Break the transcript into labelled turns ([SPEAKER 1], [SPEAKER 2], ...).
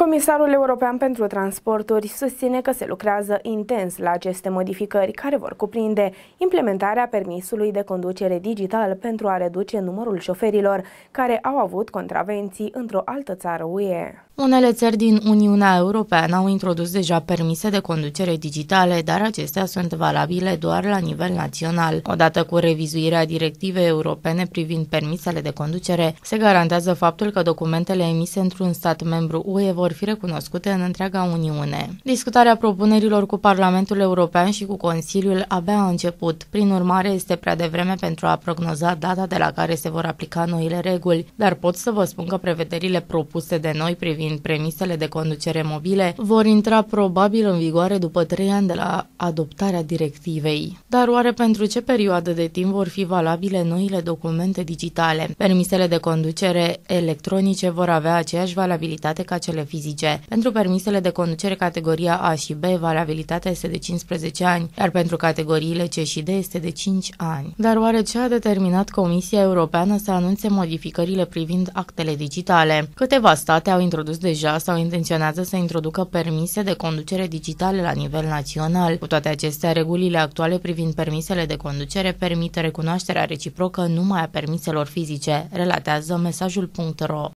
[SPEAKER 1] Comisarul European pentru Transporturi susține că se lucrează intens la aceste modificări, care vor cuprinde implementarea permisului de conducere digital pentru a reduce numărul șoferilor care au avut contravenții într-o altă țară UE.
[SPEAKER 2] Unele țări din Uniunea Europeană au introdus deja permise de conducere digitale, dar acestea sunt valabile doar la nivel național. Odată cu revizuirea directivei europene privind permisele de conducere, se garantează faptul că documentele emise într-un stat membru UE vor vor fi recunoscute în întreaga Uniune. Discutarea propunerilor cu Parlamentul European și cu Consiliul abia a început. Prin urmare, este prea devreme pentru a prognoza data de la care se vor aplica noile reguli, dar pot să vă spun că prevederile propuse de noi privind premisele de conducere mobile vor intra probabil în vigoare după trei ani de la adoptarea directivei. Dar oare pentru ce perioadă de timp vor fi valabile noile documente digitale? Permisele de conducere electronice vor avea aceeași valabilitate ca cele fizice. Pentru permisele de conducere categoria A și B, valabilitatea este de 15 ani, iar pentru categoriile C și D este de 5 ani. Dar oare ce a determinat Comisia Europeană să anunțe modificările privind actele digitale? Câteva state au introdus deja sau intenționează să introducă permise de conducere digitale la nivel național. Cu toate acestea, regulile actuale privind permisele de conducere permit recunoașterea reciprocă numai a permiselor fizice, relatează mesajul.ro.